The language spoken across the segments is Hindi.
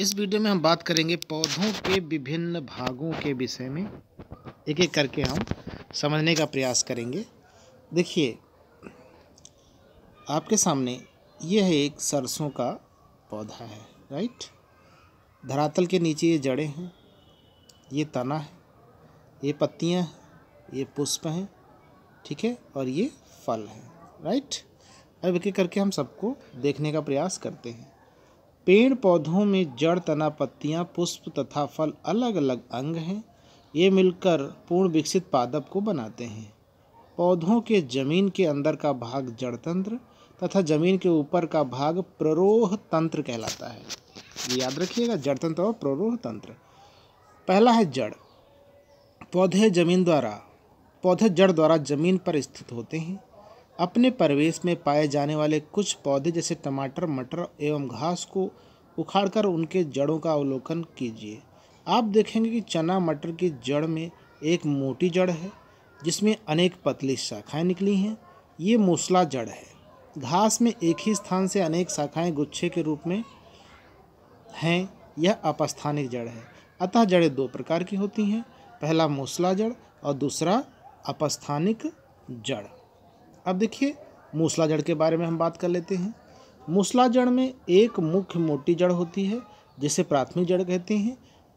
इस वीडियो में हम बात करेंगे पौधों के विभिन्न भागों के विषय में एक एक करके हम समझने का प्रयास करेंगे देखिए आपके सामने यह है एक सरसों का पौधा है राइट धरातल के नीचे ये जड़ें हैं ये तना है ये पत्तियां हैं ये पुष्प हैं ठीक है और ये फल हैं राइट अब एक एक करके हम सबको देखने का प्रयास करते हैं पेड़ पौधों में जड़ तना पत्तियाँ पुष्प तथा फल अलग अलग अंग हैं ये मिलकर पूर्ण विकसित पादप को बनाते हैं पौधों के जमीन के अंदर का भाग जड़ तंत्र तथा जमीन के ऊपर का भाग प्ररोह तंत्र कहलाता है ये याद रखिएगा जड़ तंत्र और प्ररोह तंत्र पहला है जड़ पौधे जमीन द्वारा पौधे जड़ द्वारा जमीन पर स्थित होते हैं अपने परिवेश में पाए जाने वाले कुछ पौधे जैसे टमाटर मटर एवं घास को उखाड़कर उनके जड़ों का अवलोकन कीजिए आप देखेंगे कि चना मटर की जड़ में एक मोटी जड़ है जिसमें अनेक पतली शाखाएं निकली हैं ये मूसला जड़ है घास में एक ही स्थान से अनेक शाखाएं गुच्छे के रूप में हैं यह अपस्थानिक जड़ है अतः जड़ें दो प्रकार की होती हैं पहला मूसला जड़ और दूसरा अपस्थानिक जड़ अब देखिए मूसला जड़ के बारे में हम बात कर लेते हैं मूसला जड़ में एक मुख्य मोटी जड़ होती है जिसे प्राथमिक जड़ कहते हैं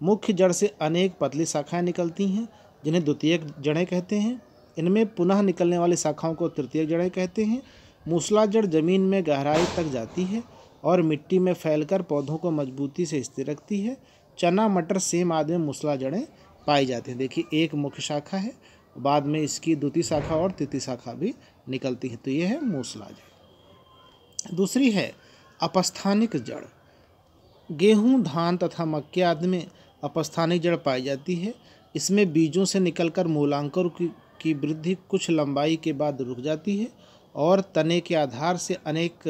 मुख्य जड़ से अनेक पतली शाखाएं निकलती हैं जिन्हें द्वितीयक जड़ें कहते हैं इनमें पुनः निकलने वाली शाखाओं को तृतीय जड़ें कहते हैं मूसला जड़ जमीन में गहराई तक जाती है और मिट्टी में फैलकर पौधों को मजबूती से स्थिर रखती है चना मटर सेम आदि में मूसला जड़ें पाई जाती हैं देखिए एक मुख्य शाखा है बाद में इसकी द्वितीय शाखा और तृतीय शाखा भी निकलती है तो ये है मूसला जड़ दूसरी है अपस्थानिक जड़ गेहूं धान तथा मक्के आदि में अपस्थानिक जड़ पाई जाती है इसमें बीजों से निकलकर कर की, की वृद्धि कुछ लंबाई के बाद रुक जाती है और तने के आधार से अनेक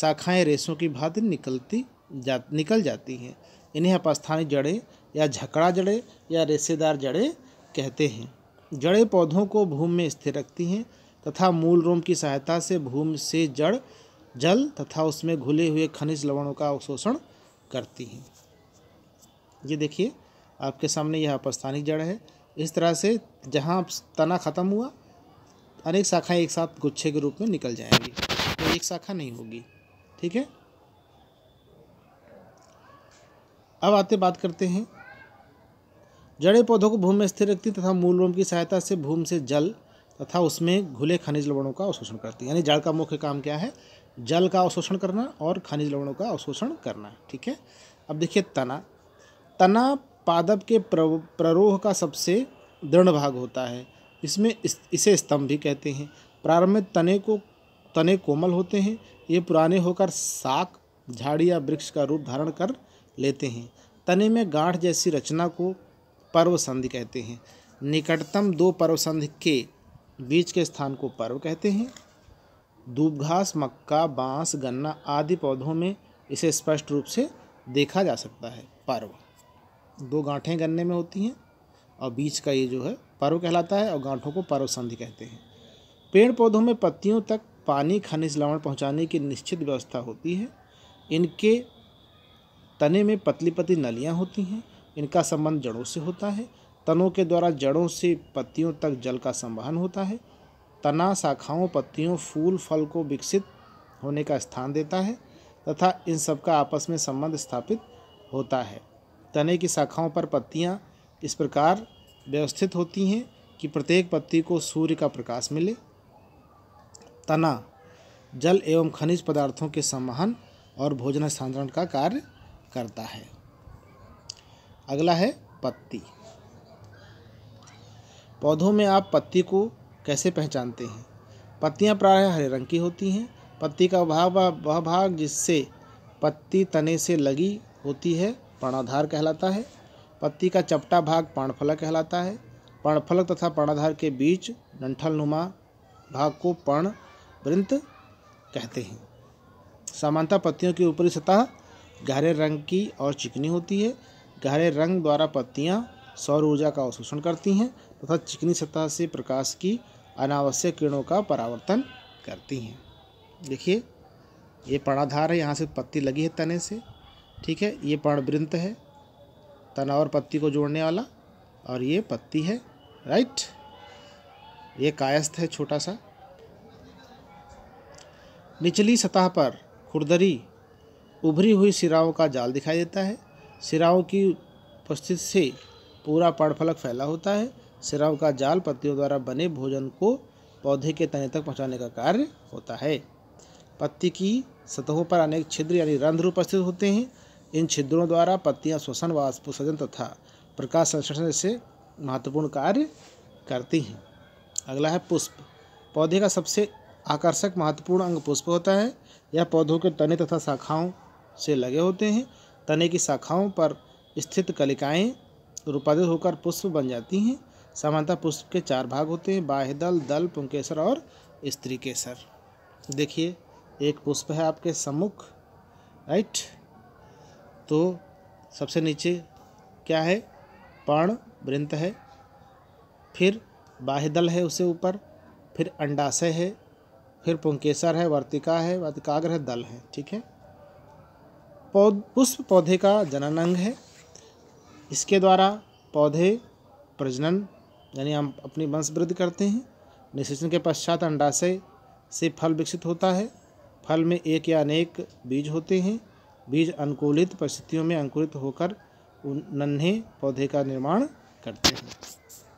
शाखाएं रेशों की भांति निकलती जा निकल जाती हैं इन्हें अपस्थानिक जड़ें या झकड़ा जड़ें या रेशेदार जड़ें कहते हैं जड़े पौधों को भूमि में स्थिर रखती हैं तथा मूल रोम की सहायता से भूमि से जड़ जल तथा उसमें घुले हुए खनिज लवणों का अवशोषण करती हैं ये देखिए आपके सामने यह अपस्थानिक जड़ है इस तरह से जहाँ तना ख़त्म हुआ अनेक शाखाएं एक साथ गुच्छे के रूप में निकल जाएंगी तो एक शाखा नहीं होगी ठीक है अब आते बात करते हैं जड़े पौधों को भूमि में स्थिर रखती तथा मूल रोम की सहायता से भूमि से जल तथा उसमें घुले खनिज लवणों का अवशोषण करती है यानी जड़ का मुख्य काम क्या है जल का अवशोषण करना और खनिज लवणों का अवशोषण करना ठीक है अब देखिए तना तना पादप के प्ररोह का सबसे दृढ़ भाग होता है इसमें इस, इसे स्तंभ भी कहते हैं प्रारंभ में तने को तने कोमल होते हैं ये पुराने होकर साक झाड़ी या वृक्ष का रूप धारण कर लेते हैं तने में गांठ जैसी रचना को पर्व संधि कहते हैं निकटतम दो संधि के बीच के स्थान को पर्व कहते हैं दूबघास मक्का बांस गन्ना आदि पौधों में इसे स्पष्ट रूप से देखा जा सकता है पर्व दो गांठें गन्ने में होती हैं और बीच का ये जो है पर्व कहलाता है और गांठों को पर्व संधि कहते हैं पेड़ पौधों में पत्तियों तक पानी खनिज लवण पहुंचाने की निश्चित व्यवस्था होती है इनके तने में पतली पतली नलियाँ होती हैं इनका संबंध जड़ों से होता है तनों के द्वारा जड़ों से पत्तियों तक जल का संवहन होता है तना शाखाओं पत्तियों फूल फल को विकसित होने का स्थान देता है तथा इन सब का आपस में संबंध स्थापित होता है तने की शाखाओं पर पत्तियाँ इस प्रकार व्यवस्थित होती हैं कि प्रत्येक पत्ती को सूर्य का प्रकाश मिले तना जल एवं खनिज पदार्थों के संवहन और भोजन स्थानांतरण का कार्य करता है अगला है पत्ती पौधों में आप पत्ती को कैसे पहचानते हैं पत्तियां प्रायः हरे रंग की होती हैं पत्ती का वह वह भाग जिससे पत्ती तने से लगी होती है पर्णाधार कहलाता है पत्ती का चपटा भाग पर्णफलक कहलाता है पर्णफलक तथा पर्णाधार के बीच डंठल नुमा भाग को पर्ण वृंत कहते हैं सामान्यतः पत्तियों की ऊपरी सतह गहरे रंग की और चिकनी होती है गहरे रंग द्वारा पत्तियाँ सौर ऊर्जा का अवशोषण करती हैं तथा चिकनी सतह से प्रकाश की अनावश्यक किरणों का परावर्तन करती हैं देखिए ये पर्णाधार है यहाँ से पत्ती लगी है तने से ठीक है ये पर्णवृंत है तना और पत्ती को जोड़ने वाला और ये पत्ती है राइट ये कायस्थ है छोटा सा निचली सतह पर खुरदरी उभरी हुई सिराओं का जाल दिखाई देता है सिराओं की उपस्थिति से पूरा पड़फलक फैला होता है सिराओं का जाल पत्तियों द्वारा बने भोजन को पौधे के तने तक पहुंचाने का कार्य होता है पत्ती की सतहों पर अनेक छिद्र यानी रंध्र उपस्थित होते हैं इन छिद्रों द्वारा पत्तियां श्वसन वाष्पोसर्जन तथा प्रकाश संश्लेषण से महत्वपूर्ण कार्य करती हैं अगला है पुष्प पौधे का सबसे आकर्षक महत्वपूर्ण अंग पुष्प होता है यह पौधों के तने तथा शाखाओं से लगे होते हैं तने की शाखाओं पर स्थित कलिकाएं रूपांतरित होकर पुष्प बन जाती हैं सामान्यतः पुष्प के चार भाग होते हैं बाह्य दल दल पुंकेसर और स्त्री केसर देखिए एक पुष्प है आपके सम्मुख राइट तो सबसे नीचे क्या है पर्ण वृंत है फिर बाह्य दल है उसे ऊपर फिर अंडाशय है फिर पुंकेसर है वर्तिका है वर्तिकाग्र है दल है ठीक है पौध पुष्प पौधे का जनन अंग है इसके द्वारा पौधे प्रजनन यानी हम अपनी वंश वृद्धि करते हैं निषेचन के पश्चात अंडाशय से फल विकसित होता है फल में एक या अनेक बीज होते हैं बीज अनुकूलित परिस्थितियों में अंकुरित होकर नन्हे पौधे का निर्माण करते हैं